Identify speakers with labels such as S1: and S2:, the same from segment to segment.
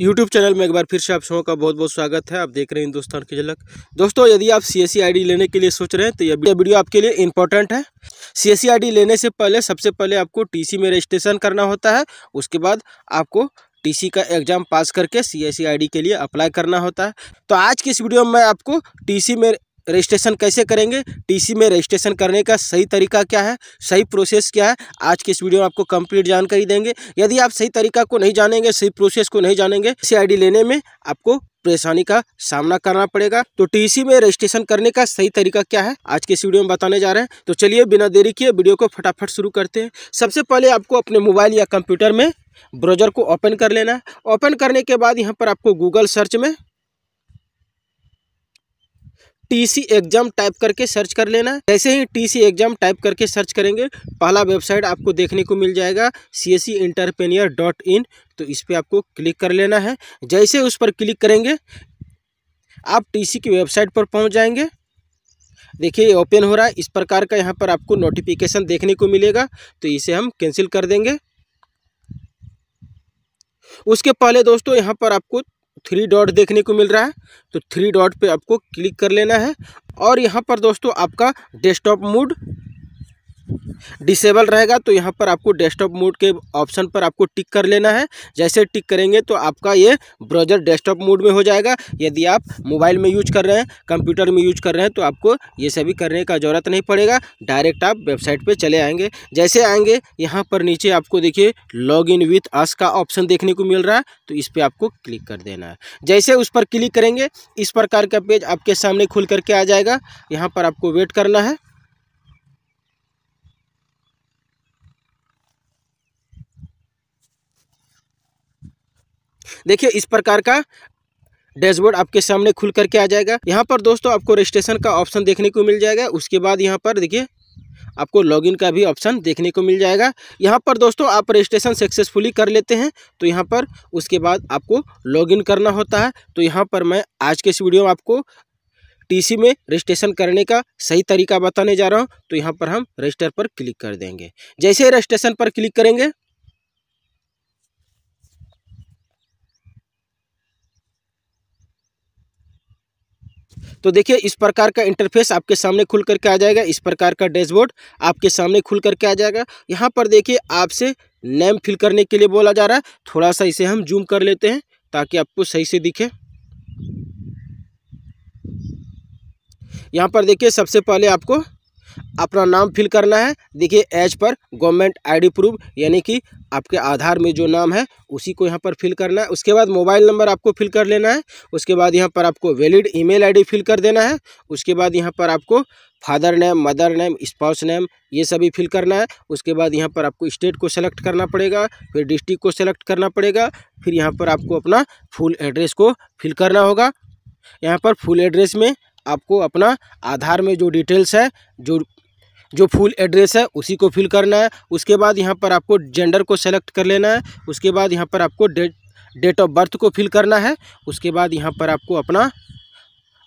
S1: YouTube channel में एक बार फिर से आप सबों का बहुत बहुत स्वागत है आप देख रहे हैं हिंदुस्तान की झलक दोस्तों यदि आप सी एस e लेने के लिए सोच रहे हैं तो यह वीडियो आपके लिए इंपॉर्टेंट है सी एस e लेने से पहले सबसे पहले आपको टी में रजिस्ट्रेशन करना होता है उसके बाद आपको टीसी का एग्ज़ाम पास करके सी एस e के लिए अप्लाई करना होता है तो आज की इस वीडियो में मैं आपको टीसी में रजिस्ट्रेशन कैसे करेंगे टीसी में रजिस्ट्रेशन करने का सही तरीका क्या है सही प्रोसेस क्या है आज के इस वीडियो में आपको कंप्लीट जानकारी देंगे यदि आप सही तरीका को नहीं जानेंगे सही प्रोसेस को नहीं जानेंगे सी लेने में आपको परेशानी का सामना करना पड़ेगा तो टीसी में रजिस्ट्रेशन करने का सही तरीका क्या है आज के इस वीडियो में बताने जा रहे हैं तो चलिए बिना देरी किए वीडियो को फटाफट शुरू करते हैं सबसे पहले आपको अपने मोबाइल या कंप्यूटर में ब्राउजर को ओपन कर लेना है ओपन करने के बाद यहाँ पर आपको गूगल सर्च में टीसी एग्जाम टाइप करके सर्च कर लेना जैसे ही टीसी एग्जाम टाइप करके सर्च करेंगे पहला वेबसाइट आपको देखने को मिल जाएगा सी एस डॉट इन तो इस पर आपको क्लिक कर लेना है जैसे उस पर क्लिक करेंगे आप टीसी की वेबसाइट पर पहुंच जाएंगे देखिए ओपन हो रहा है इस प्रकार का यहाँ पर आपको नोटिफिकेशन देखने को मिलेगा तो इसे हम कैंसिल कर देंगे उसके पहले दोस्तों यहाँ पर आपको थ्री डॉट देखने को मिल रहा है तो थ्री डॉट पे आपको क्लिक कर लेना है और यहाँ पर दोस्तों आपका डेस्कटॉप मोड डिसेबल रहेगा तो यहाँ पर आपको डेस्कटॉप मोड के ऑप्शन पर आपको टिक कर लेना है जैसे टिक करेंगे तो आपका ये ब्राउज़र डेस्कटॉप मोड में हो जाएगा यदि आप मोबाइल में यूज कर रहे हैं कंप्यूटर में यूज कर रहे हैं तो आपको ये सभी करने का ज़रूरत नहीं पड़ेगा डायरेक्ट आप वेबसाइट पर चले आएँगे जैसे आएँगे यहाँ पर नीचे आपको देखिए लॉग इन विथ अस का ऑप्शन देखने को मिल रहा है तो इस पर आपको क्लिक कर देना है जैसे उस पर क्लिक करेंगे इस प्रकार का पेज आपके सामने खुल करके आ जाएगा यहाँ पर आपको वेट करना है देखिए इस प्रकार का डैशबोर्ड आपके सामने खुल करके आ जाएगा यहाँ पर दोस्तों आपको रजिस्ट्रेशन का ऑप्शन देखने को मिल जाएगा उसके बाद यहाँ पर देखिए आपको लॉगिन का भी ऑप्शन देखने को मिल जाएगा यहाँ पर दोस्तों आप रजिस्ट्रेशन सक्सेसफुली कर लेते हैं तो यहाँ पर उसके बाद आपको लॉगिन करना होता है तो यहाँ पर मैं आज के इस वीडियो में आपको टीसी में रजिस्ट्रेशन करने का सही तरीका बताने जा रहा हूँ तो यहाँ पर हम रजिस्टर पर क्लिक कर देंगे जैसे ही रजिस्ट्रेशन पर क्लिक करेंगे तो देखिए इस प्रकार का इंटरफेस आपके सामने खुल करके आ जाएगा इस प्रकार का डैशबोर्ड आपके सामने खुल करके आ जाएगा यहाँ पर देखिए आपसे नेम फिल करने के लिए बोला जा रहा है थोड़ा सा इसे हम जूम कर लेते हैं ताकि आपको सही से दिखे यहाँ पर देखिए सबसे पहले आपको अपना नाम फिल करना है देखिए as per government ID proof यानी कि आपके आधार में जो नाम है उसी को यहाँ पर फिल करना है उसके बाद मोबाइल नंबर आपको फिल कर लेना है उसके बाद यहाँ पर आपको वैलिड ईमेल आईडी फिल कर देना है उसके बाद यहाँ पर आपको father name mother name spouse name ये सभी फिल करना है उसके बाद यहाँ पर आपको स्टेट को सेलेक्ट करना पड़ेगा फिर डिस्ट्रिक्ट को सेलेक्ट करना पड़ेगा फिर यहाँ पर आपको अपना फुल एड्रेस को फिल करना होगा यहाँ पर फुल एड्रेस में आपको अपना आधार में जो डिटेल्स है जो जो फुल एड्रेस है उसी को फिल करना है उसके बाद यहाँ पर आपको जेंडर को सेलेक्ट कर लेना है उसके बाद यहाँ पर आपको डेट डेट ऑफ बर्थ को फिल करना है उसके बाद यहाँ पर आपको अपना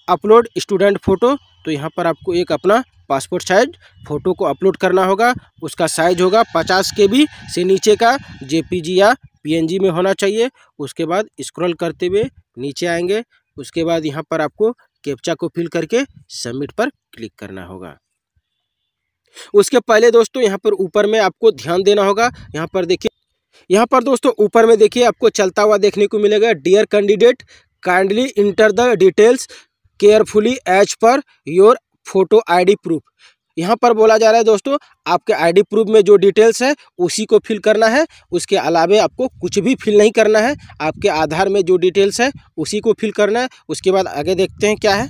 S1: अपलोड स्टूडेंट फ़ोटो तो यहाँ पर आपको एक अपना पासपोर्ट साइज फ़ोटो को अपलोड करना होगा उसका साइज होगा पचास के बी से नीचे का जे या पी में होना चाहिए उसके बाद स्क्रॉल करते हुए नीचे आएंगे उसके बाद यहाँ पर आपको कैप्चा को फिल करके सबमिट पर क्लिक करना होगा उसके पहले दोस्तों यहाँ पर ऊपर में आपको ध्यान देना होगा यहाँ पर देखिए यहाँ पर दोस्तों ऊपर में देखिए आपको चलता हुआ देखने को मिलेगा dear candidate kindly enter the details carefully as per your photo ID proof यहाँ पर बोला जा रहा है दोस्तों आपके आईडी प्रूफ में जो डिटेल्स है उसी को फिल करना है उसके अलावे आपको कुछ भी फिल नहीं करना है आपके आधार में जो डिटेल्स है उसी को फिल करना है उसके बाद आगे देखते हैं क्या है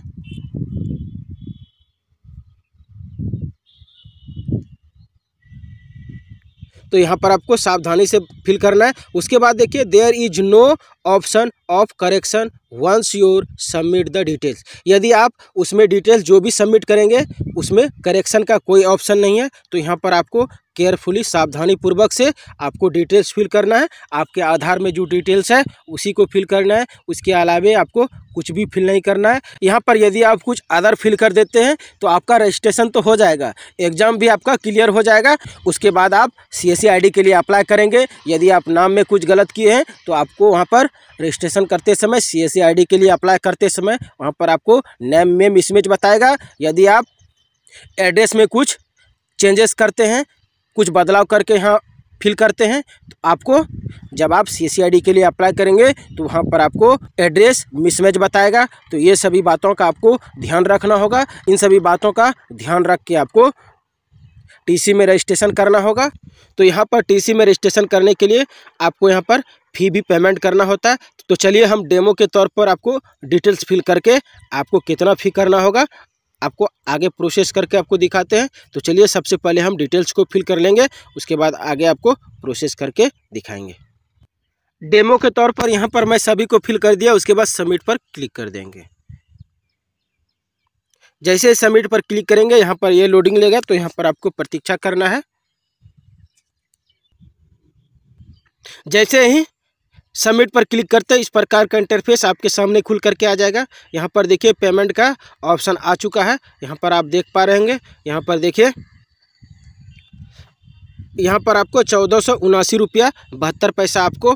S1: तो यहाँ पर आपको सावधानी से फिल करना है उसके बाद देखिए there is no option of correction once your submit the details यदि आप उसमें डिटेल्स जो भी सबमिट करेंगे उसमें करेक्शन का कोई ऑप्शन नहीं है तो यहाँ पर आपको केयरफुली सावधानी पूर्वक से आपको डिटेल्स फिल करना है आपके आधार में जो डिटेल्स है उसी को फिल करना है उसके अलावे आपको कुछ भी फिल नहीं करना है यहाँ पर यदि आप कुछ आधार फिल कर देते हैं तो आपका रजिस्ट्रेशन तो हो जाएगा एग्ज़ाम भी आपका क्लियर हो जाएगा उसके बाद आप सी एस के लिए अप्लाई करेंगे यदि आप नाम में कुछ गलत किए हैं तो आपको वहाँ पर रजिस्ट्रेशन करते समय सी एस e के लिए अप्लाई करते समय वहाँ पर आपको नेम में मिसमेज बताएगा यदि आप एड्रेस में कुछ चेंजेस करते हैं कुछ बदलाव करके यहाँ फिल करते हैं तो आपको जब आप सी सी e के लिए अप्लाई करेंगे तो वहाँ पर आपको एड्रेस मिसमैच बताएगा तो ये सभी बातों का आपको ध्यान रखना होगा इन सभी बातों का ध्यान रख के आपको टीसी में रजिस्ट्रेशन करना होगा तो यहाँ पर टीसी में रजिस्ट्रेशन करने के लिए आपको यहाँ पर फी भी पेमेंट करना होता है तो चलिए हम डेमो के तौर पर आपको डिटेल्स फिल करके आपको कितना फ़ी करना होगा आपको आगे प्रोसेस करके आपको दिखाते हैं तो चलिए सबसे पहले हम डिटेल्स को फिल कर लेंगे उसके बाद आगे आपको प्रोसेस करके दिखाएंगे डेमो के तौर पर यहाँ पर मैं सभी को फिल कर दिया उसके बाद सबमिट पर क्लिक कर देंगे जैसे सबमिट पर क्लिक करेंगे यहाँ पर ये लोडिंग लेगा तो यहाँ पर आपको प्रतीक्षा करना है जैसे ही सबमिट पर क्लिक करते इस प्रकार का इंटरफेस आपके सामने खुल करके आ जाएगा यहाँ पर देखिए पेमेंट का ऑप्शन आ चुका है यहाँ पर आप देख पा रहेंगे यहाँ पर देखिए यहाँ पर आपको चौदह सौ उनासी रुपया बहत्तर पैसा आपको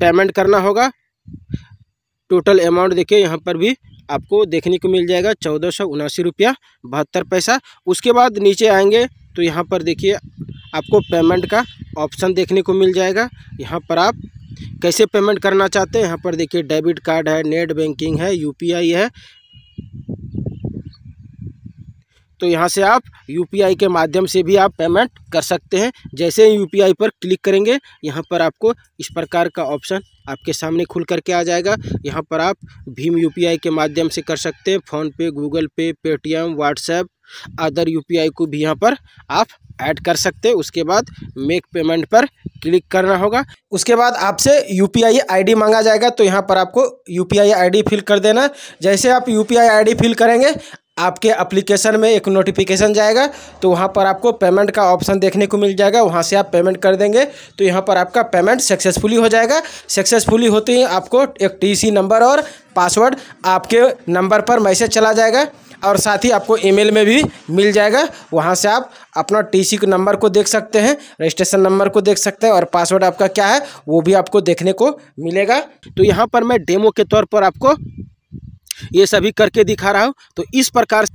S1: पेमेंट करना होगा टोटल अमाउंट देखिए यहाँ पर भी आपको देखने को मिल जाएगा चौदह सौ उनासी रुपया बहत्तर पैसा उसके बाद नीचे आएंगे तो यहाँ पर देखिए आपको पेमेंट का ऑप्शन देखने को मिल जाएगा यहाँ पर आप कैसे पेमेंट करना चाहते हैं यहाँ पर देखिए डेबिट कार्ड है नेट बैंकिंग है यूपीआई है तो यहाँ से आप यूपीआई के माध्यम से भी आप पेमेंट कर सकते हैं जैसे ही यूपीआई पर क्लिक करेंगे यहाँ पर आपको इस प्रकार का ऑप्शन आपके सामने खुल करके आ जाएगा यहाँ पर आप भीम यूपीआई के माध्यम से कर सकते हैं PhonePe Google Pay Paytm WhatsApp other UPI को भी यहाँ पर आप ऐड कर सकते हैं उसके बाद मेक पेमेंट पर क्लिक करना होगा उसके बाद आपसे यू पी आई मांगा जाएगा तो यहाँ पर आपको यू पी आई फिल कर देना जैसे आप यू पी आई फिल करेंगे आपके एप्लीकेशन में एक नोटिफिकेशन जाएगा तो वहाँ पर आपको पेमेंट का ऑप्शन देखने को मिल जाएगा वहाँ से आप पेमेंट कर देंगे तो यहाँ पर आपका पेमेंट सक्सेसफुली हो जाएगा सक्सेसफुली होते ही आपको एक टीसी नंबर और पासवर्ड आपके नंबर पर मैसेज चला जाएगा और साथ ही आपको ईमेल में भी मिल जाएगा वहाँ से आप अपना टीसी सी नंबर को देख सकते हैं रजिस्ट्रेशन नंबर को देख सकते हैं और पासवर्ड आपका क्या है वो भी आपको देखने को मिलेगा तो यहाँ पर मैं डेमो के तौर पर आपको ये सभी करके दिखा रहा हूँ तो इस प्रकार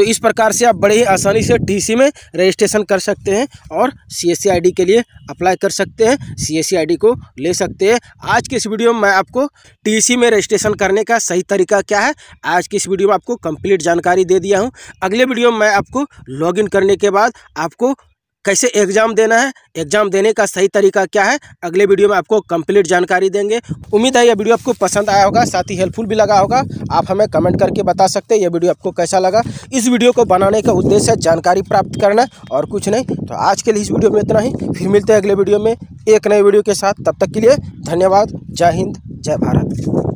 S1: तो इस प्रकार से आप बड़े ही आसानी से टीसी में रजिस्ट्रेशन कर सकते हैं और सीएससी आईडी के लिए अप्लाई कर सकते हैं सीएससी आईडी को ले सकते हैं आज की इस वीडियो में मैं आपको टीसी में रजिस्ट्रेशन करने का सही तरीका क्या है आज की इस वीडियो में आपको कंप्लीट जानकारी दे दिया हूँ अगले वीडियो में मैं आपको लॉग करने के बाद आपको कैसे एग्जाम देना है एग्जाम देने का सही तरीका क्या है अगले वीडियो में आपको कंप्लीट जानकारी देंगे उम्मीद है यह वीडियो आपको पसंद आया होगा साथ ही हेल्पफुल भी लगा होगा आप हमें कमेंट करके बता सकते हैं यह वीडियो आपको कैसा लगा इस वीडियो को बनाने का उद्देश्य जानकारी प्राप्त करना और कुछ नहीं तो आज के लिए इस वीडियो में इतना ही फिर मिलते हैं अगले वीडियो में एक नए वीडियो के साथ तब तक के लिए धन्यवाद जय हिंद जय भारत